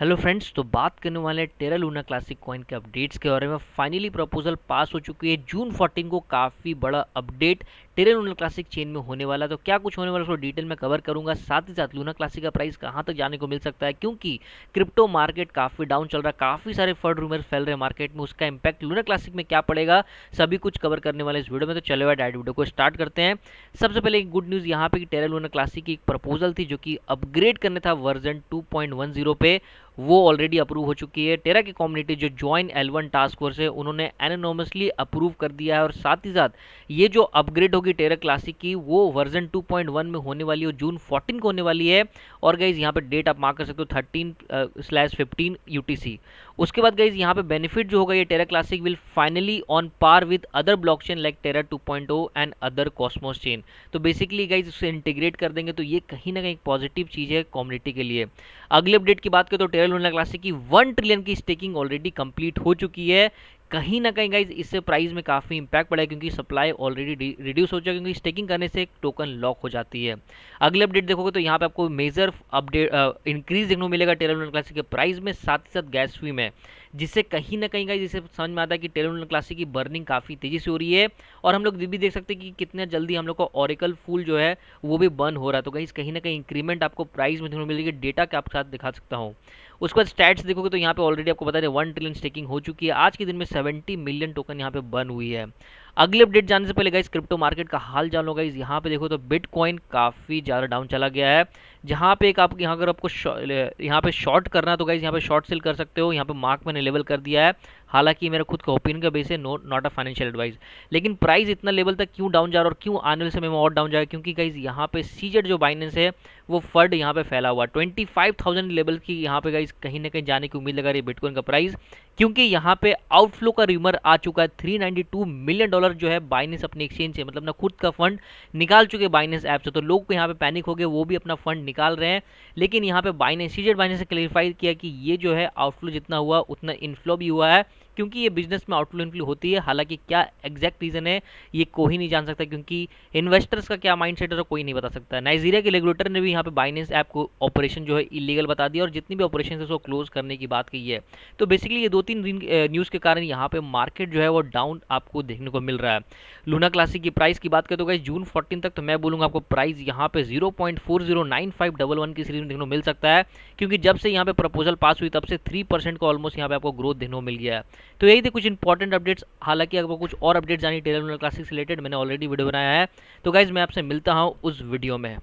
hello friends तो बात करने वाले हैं टेरा लूना क्लासिक कॉइन के अपडेट्स के बारे में फाइनली प्रपोजल पास हो चुकी है जून 14 को काफ़ी बड़ा update Terra Luna classic chain में होने वाला तो क्या कुछ होने वाला उसको डिटेल में कवर करूंगा साथ ही साथ लूना क्लासिक का प्राइस कहाँ तक जाने को मिल सकता है क्योंकि क्रिप्टो मार्केट काफ़ी डाउन चल रहा है काफ़ी सारे फर्ड रूमर फैल रहे मार्केट में उसका इम्पैक्ट लूना क्लासिक में क्या पड़ेगा सभी कुछ कवर करने वाले इस वीडियो में तो चलो डायट वीडियो को स्टार्ट करते हैं सबसे पहले एक गुड न्यूज़ यहाँ पर टेरा लूना क्लासिक की एक प्रपोजल थी जो कि अपग्रेड करने था वर्जन टू पे वो ऑलरेडी अप्रूव हो चुकी है टेरा की कम्युनिटी जो ज्वाइन एलवन टास्क फोर्स है उन्होंने एनोनोमसली अप्रूव कर दिया है और साथ ही साथ ये जो अपग्रेड होगी टेरा क्लासिक की वो वर्जन 2.1 में होने वाली है हो, जून 14 को होने वाली है और गाइज यहाँ पे डेट आप मार्क कर सकते हो थर्टीन स्लैश फिफ्टीन यू उसके बाद गाइज यहाँ पे बेनिफिट जो होगा ये Terra classic will finally on par with other blockchain like Terra two and other Cosmos chain तो बेसिकली गाइज उसे इंटीग्रेट कर देंगे तो ये कहीं ना कहीं पॉजिटिव चीज़ है कॉम्युनिटी के लिए अगले अपडेट की बात करें तो टेरा रॉयल होंडा क्लासिक की वन ट्रिलियन की स्टेकिंग ऑलरेडी कंप्लीट हो चुकी है कहीं ना कहीं गाइज इससे प्राइस में काफ़ी इंपैक्ट पड़ा है क्योंकि सप्लाई ऑलरेडी रिड्यूस हो चुका है क्योंकि स्टेकिंग करने से एक टोकन लॉक हो जाती है अगले अपडेट देखोगे तो यहाँ पे आपको मेजर अपडेट इंक्रीज देखने को मिलेगा टेलर क्लासिक के प्राइस में साथ ही साथ गैस फी में जिससे कहीं ना कहीं गाइज इसे समझ में आता है कि टेलर क्लासिक की बर्निंग काफ़ी तेज़ी से हो रही है और हम लोग भी देख सकते हैं कि कितने जल्दी हम लोग का ऑरिकल फूल जो है वो भी बर्न हो रहा है तो गाइज कहीं ना कहीं इंक्रीमेंट आपको प्राइस में देखने को मिलेगी डेटा के आपके साथ दिखा सकता हूँ उसके बाद स्टैट्स देखोगे तो यहाँ पे ऑलरेडी आपको बता दें वन ट्रिलियन स्टेकिंग हो चुकी है आज के दिन में सेवेंटी मिलियन टोकन यहाँ पे बन हुई है अगले अपडेट जाने से पहले गाइस क्रिप्टो मार्केट का हाल जान लो गाइस यहाँ पे देखो तो बिटकॉइन काफ़ी ज़्यादा डाउन चला गया है जहाँ पे एक आप यहाँ अगर आपको यहाँ पे शॉर्ट करना है तो गाइस यहाँ पे शॉर्ट सेल कर सकते हो यहाँ पे मार्क मैंने लेवल कर दिया है हालांकि मेरा खुद का ओपिनियन का बेस है no not a financial advice लेकिन प्राइस इतना लेवल तक क्यों डाउन जा रहा है और क्यों आने वाले समय में और डाउन जाएगा क्योंकि गाइज यहाँ पे सीजेड जो बाइनेंस है वो फर्ड यहाँ पे फैला हुआ ट्वेंटी फाइव थाउजेंड लेवल की यहाँ पे गाइज कहीं ना कहीं जाने की उम्मीद लगा रही है बिटकॉइन का प्राइस क्योंकि यहाँ पे आउटफ्लो का रिमर आ चुका है थ्री मिलियन डॉलर डॉलर जो है बाइनेंस अपने एक्सचेंज से मतलब ना खुद का फंड निकाल चुके बाइनेंस ऐप से तो लोग यहाँ पे पैनिक हो गए वो भी अपना फंड निकाल रहे हैं लेकिन यहाँ पे बाइनेंस सीजेड बाइनेंस ने क्लेरिफाई किया कि ये जो है आउटफ्लो जितना हुआ उतना इनफ्लो भी हुआ है क्योंकि ये बिजनेस में आउटफ्लो इनफ्लू होती है हालांकि क्या एग्जैक्ट रीज़न है ये कोई नहीं जान सकता क्योंकि इन्वेस्टर्स का क्या माइंड सेट है तो कोई नहीं बता सकता नाइजीरिया के रेगुलेटर ने भी यहाँ पे बाइनेंस ऐप को ऑपरेशन जो है इलीगल बता दिया और जितनी भी ऑपरेशन है उसको क्लोज करने की बात कही है तो बेसिकली ये दो तीन दिन न्यूज़ के कारण यहाँ पे मार्केट जो है वो डाउन आपको देखने को मिल रहा है लूना क्लासिक की प्राइस की बात करें तो गई जून फोर्टीन तक तो मैं बोलूँगा आपको प्राइस यहाँ पे zero point four zero nine five double one की सीरीज में देखने को मिल सकता है क्योंकि जब से यहाँ पे प्रपोजल पास हुई तब से थ्री परसेंट का ऑलमोस्ट यहाँ पे आपको ग्रोथ देखने को मिल गया है तो यही थे कुछ इंपॉर्टेंट अपडेट्स हालांकि अगर कुछ और अपडेट जानी टेलर क्लासिक से रिलेटेड मैंने ऑलरेडी वीडियो बनाया है तो गाइज मैं आपसे मिलता हूँ उस वीडियो में